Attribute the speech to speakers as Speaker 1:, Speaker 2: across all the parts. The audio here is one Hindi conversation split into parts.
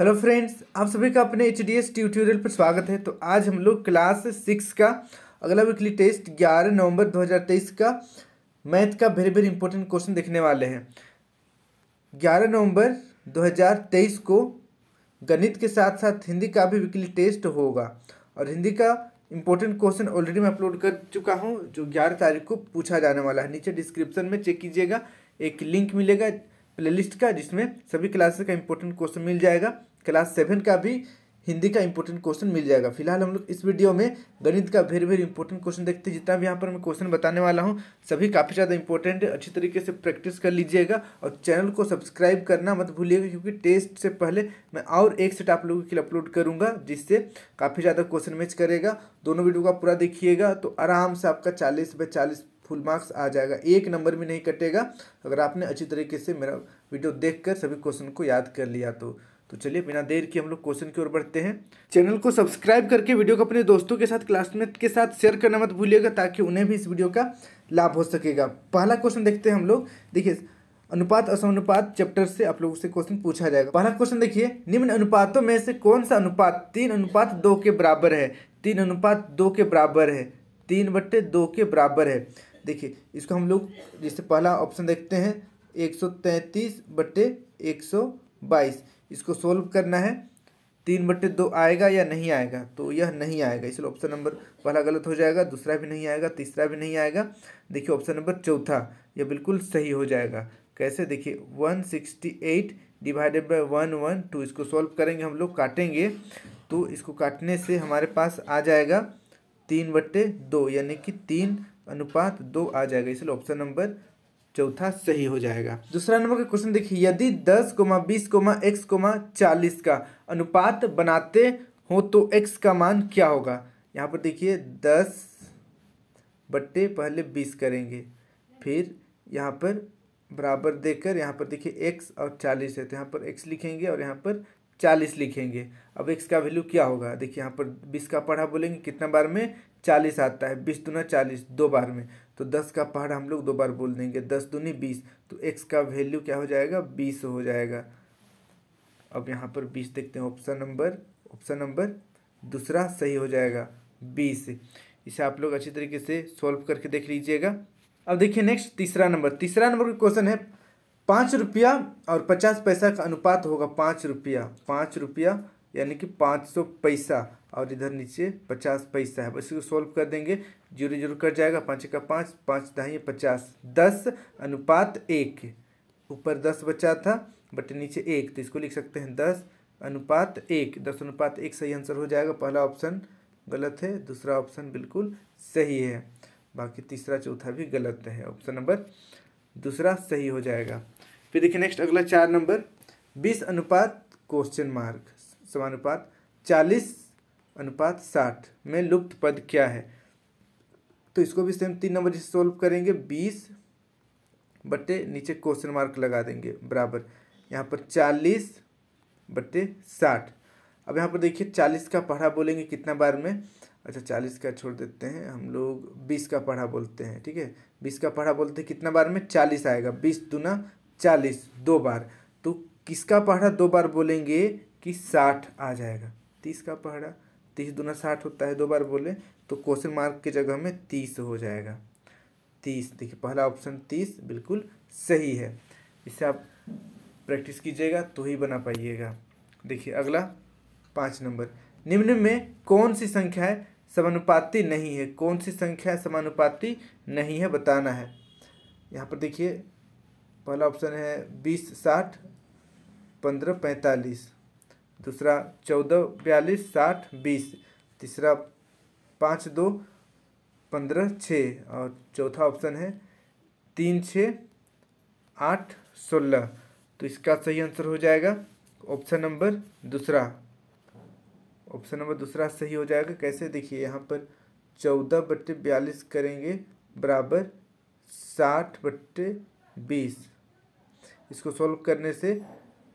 Speaker 1: हेलो फ्रेंड्स आप सभी का अपने एच डी एस ट्यूटोरियल पर स्वागत है तो आज हम लोग क्लास सिक्स का अगला वीकली टेस्ट ग्यारह नवंबर 2023 का मैथ का वेरी वेरी इंपॉर्टेंट क्वेश्चन देखने वाले हैं ग्यारह नवंबर 2023 को गणित के साथ साथ हिंदी का भी वीकली टेस्ट होगा और हिंदी का इंपॉर्टेंट क्वेश्चन ऑलरेडी मैं अपलोड कर चुका हूँ जो ग्यारह तारीख को पूछा जाने वाला है नीचे डिस्क्रिप्शन में चेक कीजिएगा एक लिंक मिलेगा प्लेलिस्ट का जिसमें सभी क्लासेस का इंपॉर्टेंट क्वेश्चन मिल जाएगा क्लास सेवन का भी हिंदी का इंपॉर्टेंट क्वेश्चन मिल जाएगा फिलहाल हम लोग इस वीडियो में गणित का वेरी वेरी इंपॉर्टेंट क्वेश्चन देखते हैं जितना भी यहाँ पर मैं क्वेश्चन बताने वाला हूँ सभी काफ़ी ज़्यादा इंपॉर्टेंट है अच्छी तरीके से प्रैक्टिस कर लीजिएगा और चैनल को सब्सक्राइब करना मत भूलिएगा क्योंकि टेस्ट से पहले मैं और एक सेट आप लोगों के लिए अपलोड करूँगा जिससे काफ़ी ज़्यादा क्वेश्चन मैच करेगा दोनों वीडियो का पूरा देखिएगा तो आराम से आपका चालीस बाई चालीस फुल मार्क्स आ जाएगा एक नंबर भी नहीं कटेगा अगर आपने अच्छी तरीके से मेरा वीडियो देख सभी क्वेश्चन को याद कर लिया तो तो चलिए बिना देर के हम लोग क्वेश्चन की ओर बढ़ते हैं चैनल को सब्सक्राइब करके वीडियो को अपने दोस्तों के साथ क्लासमेट के साथ शेयर करना मत भूलिएगा ताकि उन्हें भी इस वीडियो का लाभ हो सकेगा पहला क्वेश्चन देखते हैं हम लोग देखिए अनुपात असमानुपात चैप्टर से आप लोगों से क्वेश्चन पूछा जाएगा पहला क्वेश्चन देखिए निम्न अनुपातों में से कौन सा अनुपात तीन अनुपात दो के बराबर है तीन अनुपात दो के बराबर है तीन बट्टे दो के बराबर है देखिए इसको हम लोग जैसे पहला ऑप्शन देखते हैं एक सौ तैंतीस बट्टे एक सौ बाईस इसको सोल्व करना है तीन बट्टे दो आएगा या नहीं आएगा तो यह नहीं आएगा इसलिए ऑप्शन नंबर पहला गलत हो जाएगा दूसरा भी नहीं आएगा तीसरा भी नहीं आएगा देखिए ऑप्शन नंबर चौथा यह बिल्कुल सही हो जाएगा कैसे देखिए one sixty eight divided by one one two इसको सॉल्व करेंगे हम लोग काटेंगे तो इसको काटने से हमारे पास आ जाएगा तीन बट्टे दो यानी कि तीन अनुपात दो आ जाएगा इसलिए ऑप्शन नंबर चौथा सही हो जाएगा दूसरा नंबर का क्वेश्चन देखिए यदि दस कोमा बीस कोमा एक्स कोमा चालीस का अनुपात बनाते हो तो एक्स का मान क्या होगा यहाँ पर देखिए दस बट्टे पहले बीस करेंगे फिर यहाँ पर बराबर देकर यहाँ पर देखिए एक्स और चालीस है तो यहाँ पर एक्स लिखेंगे और यहाँ पर चालीस लिखेंगे अब एक्स का वैल्यू क्या होगा देखिए यहाँ पर बीस का पढ़ा बोलेंगे कितना बार में चालीस आता है बीस न चालीस दो बार में तो दस का पहाड़ हम लोग दो बार बोल देंगे दस दूनी बीस तो एक्स का वैल्यू क्या हो जाएगा बीस हो जाएगा अब यहाँ पर बीस देखते हैं ऑप्शन नंबर ऑप्शन नंबर दूसरा सही हो जाएगा बीस इसे आप लोग अच्छी तरीके से सॉल्व करके देख लीजिएगा अब देखिए नेक्स्ट तीसरा नंबर तीसरा नंबर का क्वेश्चन है पाँच रुपया और पचास पैसा का अनुपात होगा पाँच रुपया पाँच रुपया यानी कि पाँच सौ पैसा और इधर नीचे पचास पैसा है इसको सॉल्व कर देंगे जीरो जीरो कट जाएगा पाँच का पाँच पाँच दहाइए पचास दस अनुपात एक ऊपर दस बचा था बट नीचे एक तो इसको लिख सकते हैं दस अनुपात एक दस अनुपात एक सही आंसर हो जाएगा पहला ऑप्शन गलत है दूसरा ऑप्शन बिल्कुल सही है बाकी तीसरा चौथा भी गलत है ऑप्शन नंबर दूसरा सही हो जाएगा फिर देखिए नेक्स्ट अगला चार नंबर बीस अनुपात क्वेश्चन मार्क समानुपात चालीस अनुपात साठ में लुप्त पद क्या है तो इसको भी सेम तीन नंबर जैसे सोल्व करेंगे बीस बटे नीचे क्वेश्चन मार्क लगा देंगे बराबर यहाँ पर चालीस बटे साठ अब यहाँ पर देखिए चालीस का पढ़ा बोलेंगे कितना बार में अच्छा चालीस का छोड़ देते हैं हम लोग बीस का पढ़ा बोलते हैं ठीक है बीस का पढ़ा बोलते हैं कितना बार में चालीस आएगा बीस दुना चालीस दो बार तो किसका पढ़ा दो बार बोलेंगे कि साठ आ जाएगा तीस का पढ़ा तीस दूना साठ होता है दो बार बोले तो क्वेश्चन मार्क की जगह में तीस हो जाएगा तीस देखिए पहला ऑप्शन तीस बिल्कुल सही है इससे आप प्रैक्टिस कीजिएगा तो ही बना पाइएगा देखिए अगला पाँच नंबर निम्न में कौन सी संख्याएं समानुपाती नहीं है कौन सी संख्या समानुपाती नहीं है बताना है यहाँ पर देखिए पहला ऑप्शन है बीस साठ पंद्रह पैंतालीस दूसरा चौदह बयालीस साठ बीस तीसरा पाँच दो पंद्रह छः और चौथा ऑप्शन है तीन छः आठ सोलह तो इसका सही आंसर हो जाएगा ऑप्शन नंबर दूसरा ऑप्शन नंबर दूसरा सही हो जाएगा कैसे देखिए यहाँ पर चौदह बट्टे बयालीस करेंगे बराबर साठ बट्टे बीस इसको सॉल्व करने से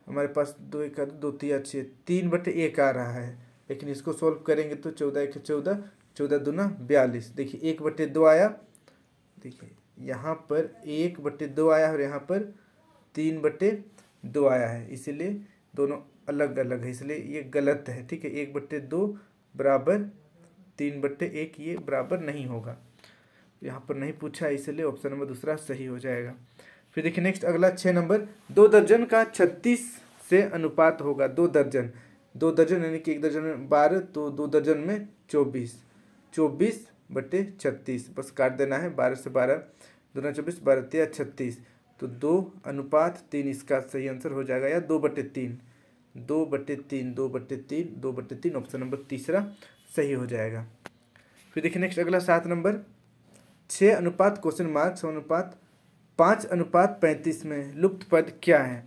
Speaker 1: हमारे पास दो एक दो तीन अच्छी है तीन बटे एक आ रहा है लेकिन इसको सॉल्व करेंगे तो चौदह एक चौदह चौदह दूना बयालीस देखिए एक बटे दो आया देखिए यहाँ पर एक बटे दो आया और यहाँ पर तीन बटे दो आया है इसीलिए दोनों अलग अलग है इसलिए ये गलत है ठीक है एक बट्टे दो बराबर तीन बट्टे एक ये बराबर नहीं होगा यहाँ पर नहीं पूछा इसलिए ऑप्शन नंबर दूसरा सही हो जाएगा फिर देखिए नेक्स्ट अगला छः नंबर दो दर्जन का छत्तीस से अनुपात होगा दो दर्जन दो दर्जन यानी कि एक दर्जन में बारह तो दो दर्जन में चौबीस चौबीस बटे छत्तीस बस काट देना है बारह से बारह दो न चौबीस बारह तेरह छत्तीस तो दो अनुपात तीन इसका सही आंसर हो जाएगा या दो बटे तीन दो बटे तीन दो बटे तीन दो बटे तीन ऑप्शन नंबर तीसरा सही हो जाएगा फिर देखिए नेक्स्ट अगला सात नंबर छः अनुपात क्वेश्चन मार्क्स अनुपात पाँच अनुपात पैंतीस में लुप्त पद क्या है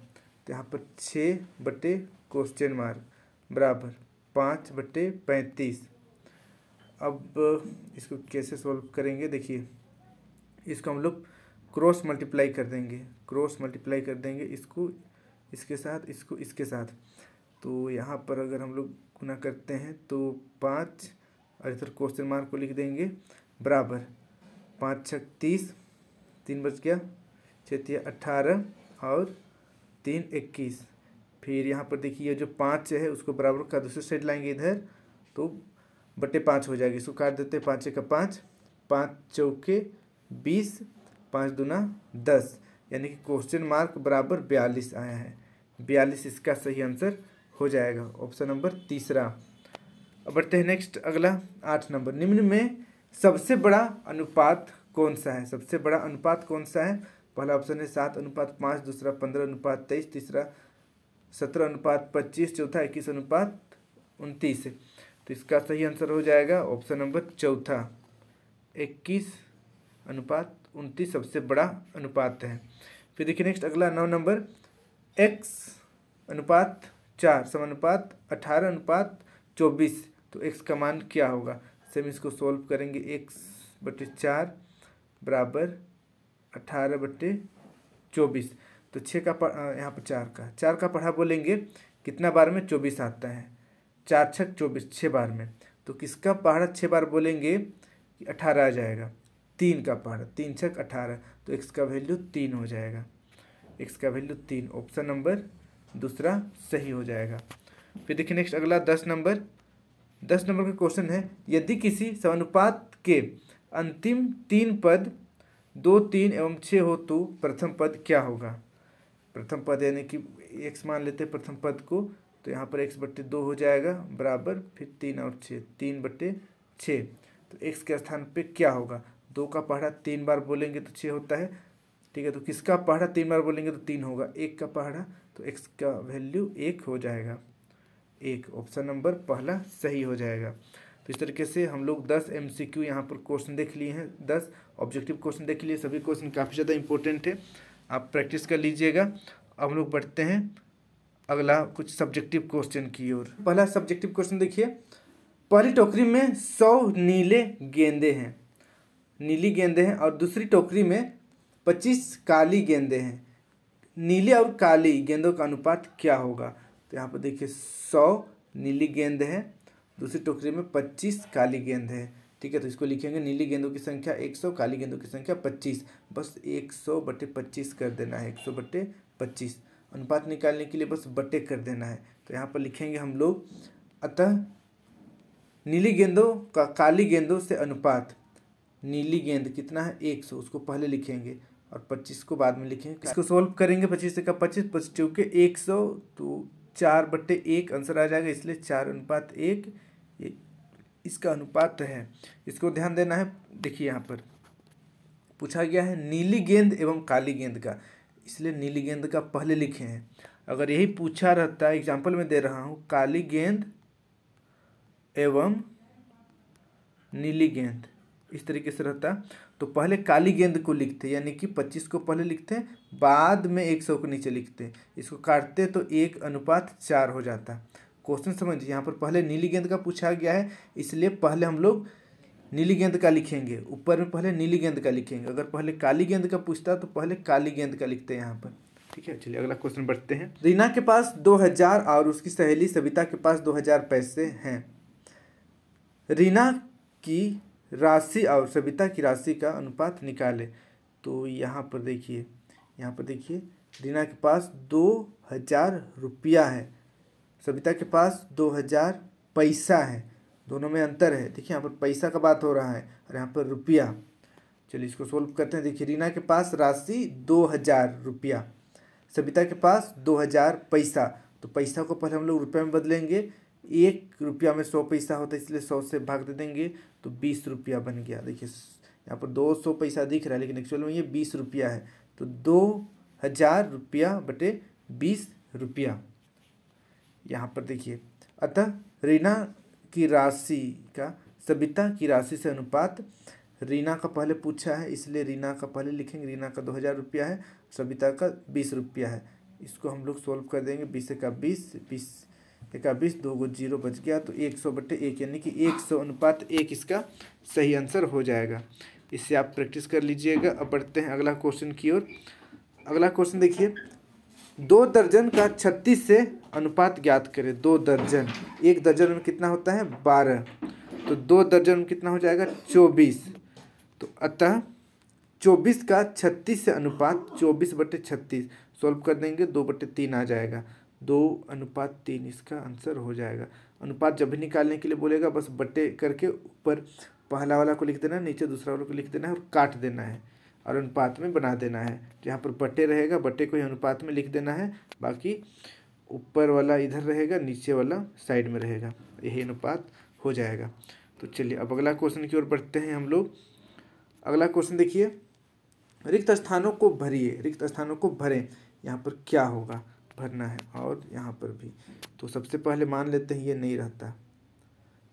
Speaker 1: तो यहाँ पर छः बटे क्वेश्चन मार्क बराबर पाँच बटे पैंतीस अब इसको कैसे सॉल्व करेंगे देखिए इसको हम लोग क्रॉस मल्टीप्लाई कर देंगे क्रॉस मल्टीप्लाई कर देंगे इसको इसके साथ इसको इसके साथ तो यहाँ पर अगर हम लोग गुना करते हैं तो पाँच और इधर क्वेश्चन मार्क को लिख देंगे बराबर पाँच छत्तीस तीन बज गया छतिया अट्ठारह और तीन इक्कीस फिर यहाँ पर देखिए जो पाँच है उसको बराबर का दूसरे साइड लाएंगे इधर तो बटे पाँच हो जाएगी इसको काट देते हैं पाँच का पाँच पाँच चौके बीस पाँच दूना दस यानी कि क्वेश्चन मार्क बराबर बयालीस आया है बयालीस इसका सही आंसर हो जाएगा ऑप्शन नंबर तीसरा अब बढ़ते हैं नेक्स्ट अगला आठ नंबर निम्न में सबसे बड़ा अनुपात कौन सा है सबसे बड़ा अनुपात कौन सा है पहला ऑप्शन है सात अनुपात पाँच दूसरा पंद्रह अनुपात तेईस तीसरा सत्रह अनुपात पच्चीस चौथा इक्कीस अनुपात उनतीस तो इसका सही आंसर हो जाएगा ऑप्शन नंबर चौथा इक्कीस अनुपात उनतीस सबसे बड़ा अनुपात है फिर देखिए नेक्स्ट अगला नौ नंबर एक्स अनुपात चार समानुपात अठारह अनुपात चौबीस तो एक्स का मान क्या होगा सेम इसको सॉल्व करेंगे एक्स बटे चार बराबर अठारह बट्टे चौबीस तो छः का यहाँ पर चार का चार का पढ़ा बोलेंगे कितना बार में चौबीस आता है चार छक चौबीस छः बार में तो किसका पहाड़ा छः बार बोलेंगे कि अठारह आ जाएगा तीन का पहाड़ा तीन छक अठारह तो एक्स का वैल्यू तीन हो जाएगा एक्स का वैल्यू तीन ऑप्शन नंबर दूसरा सही हो जाएगा फिर देखिए नेक्स्ट अगला दस नंबर दस नंबर का क्वेश्चन है यदि किसी समानुपात के अंतिम तीन पद दो तीन एवं छः हो तो प्रथम पद क्या होगा प्रथम पद यानी कि एक्स मान लेते हैं प्रथम पद को तो यहाँ पर एक्स बट्टे दो हो जाएगा बराबर फिर तीन और छः तीन बट्टे छः तो एक्स के स्थान पे क्या होगा दो का पहाड़ा तीन बार बोलेंगे तो छः होता है ठीक है तो किसका पहाड़ा तीन बार बोलेंगे तो तीन होगा एक का पहाड़ा तो एक्स का वैल्यू एक हो जाएगा एक ऑप्शन नंबर पहला सही हो जाएगा तो इस तरीके से हम लोग दस एम सी क्यू यहाँ पर क्वेश्चन देख लिए हैं दस ऑब्जेक्टिव क्वेश्चन देख लिए सभी क्वेश्चन काफ़ी ज़्यादा इंपॉर्टेंट है आप प्रैक्टिस कर लीजिएगा अब लोग बढ़ते हैं अगला कुछ सब्जेक्टिव क्वेश्चन की ओर पहला सब्जेक्टिव क्वेश्चन देखिए पहली टोकरी में सौ नीले गेंदे हैं नीली गेंदे हैं और दूसरी टोकरी में पच्चीस काली गेंदे हैं नीले और काली गेंदों का अनुपात क्या होगा तो यहाँ पर देखिए सौ नीली गेंद है दूसरी टोकरी में पच्चीस काली गेंद है ठीक है तो इसको लिखेंगे नीली गेंदों की संख्या एक सौ काली गेंदों की संख्या पच्चीस बस एक सौ बटे पच्चीस कर देना है एक सौ बटे पच्चीस अनुपात निकालने के लिए बस बटे कर देना है तो यहाँ पर लिखेंगे हम लोग अतः नीली गेंदों का काली गेंदों से अनुपात नीली गेंद कितना है एक सौ उसको पहले लिखेंगे और पच्चीस को बाद में लिखेंगे इसको सॉल्व करेंगे पच्चीस से का पच्चीस पच्चीस के एक सौ तो चार बट्टे एक आंसर आ जाएगा इसलिए चार अनुपात एक इसका अनुपात है इसको ध्यान देना है देखिए यहाँ पर पूछा गया है नीली गेंद एवं काली गेंद का इसलिए नीली गेंद का पहले लिखे हैं अगर यही पूछा रहता है एग्जाम्पल में दे रहा हूँ काली गेंद एवं नीली गेंद इस तरीके से रहता तो पहले काली गेंद को लिखते यानी कि पच्चीस को पहले लिखते बाद में एक सौ को नीचे लिखते इसको काटते तो एक अनुपात चार हो जाता क्वेश्चन समझिए यहाँ पर पहले नीली गेंद का पूछा गया है इसलिए पहले हम लोग नीली गेंद का लिखेंगे ऊपर में पहले नीली गेंद का लिखेंगे अगर पहले काली गेंद का पूछता तो पहले काली गेंद का लिखते हैं यहाँ पर ठीक है चलिए अगला क्वेश्चन बढ़ते हैं रीना के पास दो हज़ार और उसकी सहेली सविता के पास दो हज़ार पैसे हैं रीना की राशि और सविता की राशि का अनुपात निकाले तो यहाँ पर देखिए यहाँ पर देखिए रीना के पास दो हज़ार रुपया है सविता के पास दो हज़ार पैसा है दोनों में अंतर है देखिए यहाँ पर पैसा का बात हो रहा है और यहाँ पर रुपया चलिए इसको सोल्व करते हैं देखिए रीना के पास राशि दो हज़ार रुपया सविता के पास दो हज़ार पैसा तो पैसा को पहले हम लोग रुपये में बदलेंगे एक रुपया में सौ पैसा होता है इसलिए सौ से भाग दे देंगे तो बीस रुपया बन गया देखिए यहाँ पर दो सौ पैसा दिख रहा है लेकिन एक्चुअल में ये बीस रुपया है तो दो हज़ार रुपया बटे बीस रुपया यहाँ पर देखिए अतः रीना की राशि का सबिता की राशि से अनुपात रीना का पहले पूछा है इसलिए रीना का पहले लिखेंगे रीना का दो हज़ार रुपया है सबिता का बीस रुपया है इसको हम लोग सोल्व कर देंगे बीस का बीस बीस एक बीस दो गो जीरो बच गया तो एक सौ बटे एक यानी कि एक सौ अनुपात एक इसका सही आंसर हो जाएगा इससे आप प्रैक्टिस कर लीजिएगा अब बढ़ते हैं अगला क्वेश्चन की ओर अगला क्वेश्चन देखिए दो दर्जन का छत्तीस से अनुपात ज्ञात करें दो दर्जन एक दर्जन में कितना होता है बारह तो दो दर्जन में कितना हो जाएगा चौबीस तो अतः चौबीस का छत्तीस से अनुपात चौबीस बटे छत्तीस सॉल्व कर देंगे दो बटे तीन आ जाएगा दो अनुपात तीन इसका आंसर हो जाएगा अनुपात जब भी निकालने के लिए बोलेगा बस बटे करके ऊपर पहला वाला को लिख देना है नीचे दूसरा वाला को लिख देना है और काट देना है और अनुपात में बना देना है जहाँ पर बटे रहेगा बटे को ही अनुपात में लिख देना है बाकी ऊपर वाला इधर रहेगा नीचे वाला साइड में रहेगा यही अनुपात हो जाएगा तो चलिए अब अगला क्वेश्चन की ओर बढ़ते हैं हम लोग अगला क्वेश्चन देखिए रिक्त स्थानों को भरिए रिक्त स्थानों को भरें यहाँ पर क्या होगा भरना है और यहाँ पर भी तो सबसे पहले मान लेते हैं ये नहीं रहता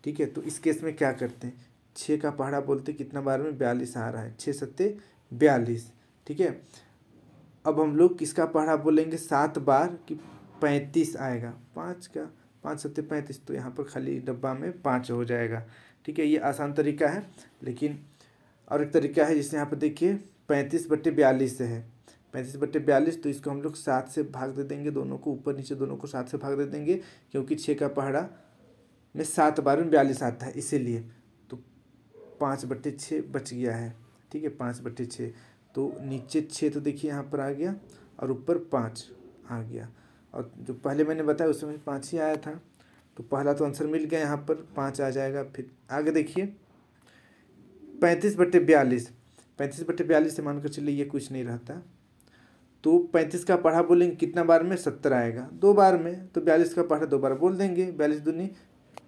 Speaker 1: ठीक है तो इस केस में क्या करते हैं छः का पहाड़ा बोलते कितना बार में बयालीस आ रहा है छः सत्ते बयालीस ठीक है अब हम लोग किसका पढ़ा बोलेंगे सात बार कि पैंतीस आएगा पाँच का पाँच सत्य पैंतीस तो यहाँ पर खाली डब्बा में पाँच हो जाएगा ठीक है ये आसान तरीका है लेकिन और एक तरीका है जिससे यहाँ पर देखिए पैंतीस बट्टे बयालीस है पैंतीस बट्टे बयालीस तो इसको हम लोग सात से भाग दे देंगे दोनों को ऊपर नीचे दोनों को सात से भाग दे देंगे क्योंकि छः का पहाड़ा में सात बार में बयालीस आता है इसीलिए तो पाँच बट्टे छः बच गया है ठीक है पाँच बटे छः तो नीचे छः तो देखिए यहाँ पर आ गया और ऊपर पाँच आ गया और जो पहले मैंने बताया उसमें पाँच ही आया था तो पहला तो आंसर मिल गया यहाँ पर पाँच आ जाएगा फिर आगे देखिए पैंतीस बटे बयालीस पैंतीस बटे बयालीस से मानकर चलिए ये कुछ नहीं रहता तो पैंतीस का पढ़ा बोलेंगे कितना बार में सत्तर आएगा दो बार में तो बयालीस का पढ़ा दो बार बोल देंगे बयालीस दूनी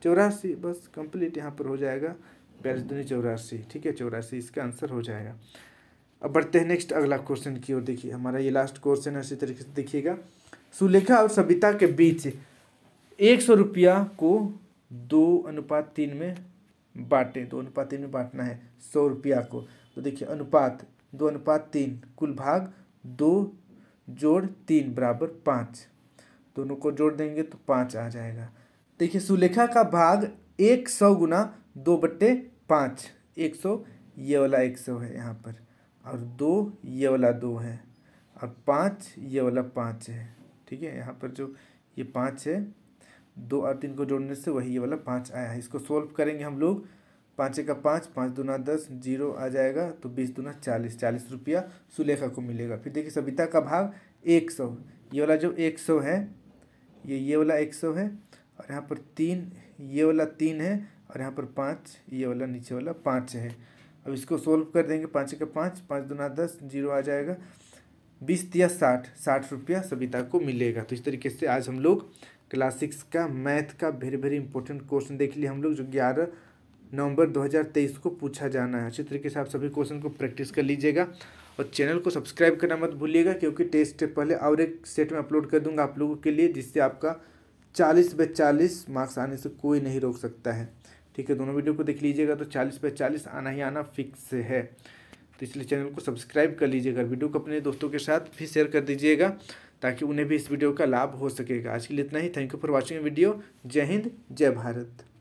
Speaker 1: चौरासी बस कंप्लीट यहाँ पर हो जाएगा बयालीस दूनी चौरासी ठीक है चौरासी इसका आंसर हो जाएगा अब बढ़ते हैं नेक्स्ट अगला क्वेश्चन की ओर देखिए हमारा ये लास्ट क्वेश्चन है इसी तरीके से देखिएगा सुलेखा और सविता के बीच एक सौ रुपया को दो अनुपात तीन में बांटें दो अनुपात तीन में बांटना है सौ रुपया को तो देखिए अनुपात दो अनुपात तीन कुल भाग दो जोड़ तीन बराबर पाँच दोनों को जोड़ देंगे तो पाँच आ जाएगा देखिए सुलेखा का भाग एक सौ गुना दो बट्टे पाँच एक सौ ये वाला एक सौ है यहाँ पर और दो ये वाला दो है और पाँच ये वाला पाँच है ठीक है यहाँ पर जो ये पाँच है दो और तीन को जोड़ने से वही ये वाला पाँच आया है इसको सोल्व करेंगे हम लोग पाँचे का पाँच पाँच दूना दस जीरो आ जाएगा तो बीस दूना चालीस चालीस रुपया सुलेखा को मिलेगा फिर देखिए सविता का भाग एक सौ ये वाला जो एक सौ है ये ये वाला एक सौ है और यहाँ पर तीन ये वाला तीन है और यहाँ पर पाँच ये वाला नीचे वाला पाँच है अब इसको सोल्व कर देंगे पाँच का पाँच पाँच दुना दस जीरो आ जाएगा बीस या साठ साठ रुपया सविता को मिलेगा तो इस तरीके से आज हम लोग क्लास सिक्स का मैथ का वेरी वेरी इंपॉर्टेंट क्वेश्चन देख लिए हम लोग जो ग्यारह नवंबर 2023 को पूछा जाना है अच्छी तरीके से आप सभी क्वेश्चन को प्रैक्टिस कर लीजिएगा और चैनल को सब्सक्राइब करना मत भूलिएगा क्योंकि टेस्ट से पहले और एक सेट में अपलोड कर दूंगा आप लोगों के लिए जिससे आपका चालीस बाई चालीस मार्क्स आने से कोई नहीं रोक सकता है ठीक है दोनों वीडियो को देख लीजिएगा तो चालीस पे चालीस आना ही आना फिक्स है तो इसलिए चैनल को सब्सक्राइब कर लीजिएगा वीडियो को अपने दोस्तों के साथ भी शेयर कर दीजिएगा ताकि उन्हें भी इस वीडियो का लाभ हो सकेगा आज के लिए इतना ही thank you for watching video जय हिंद जय भारत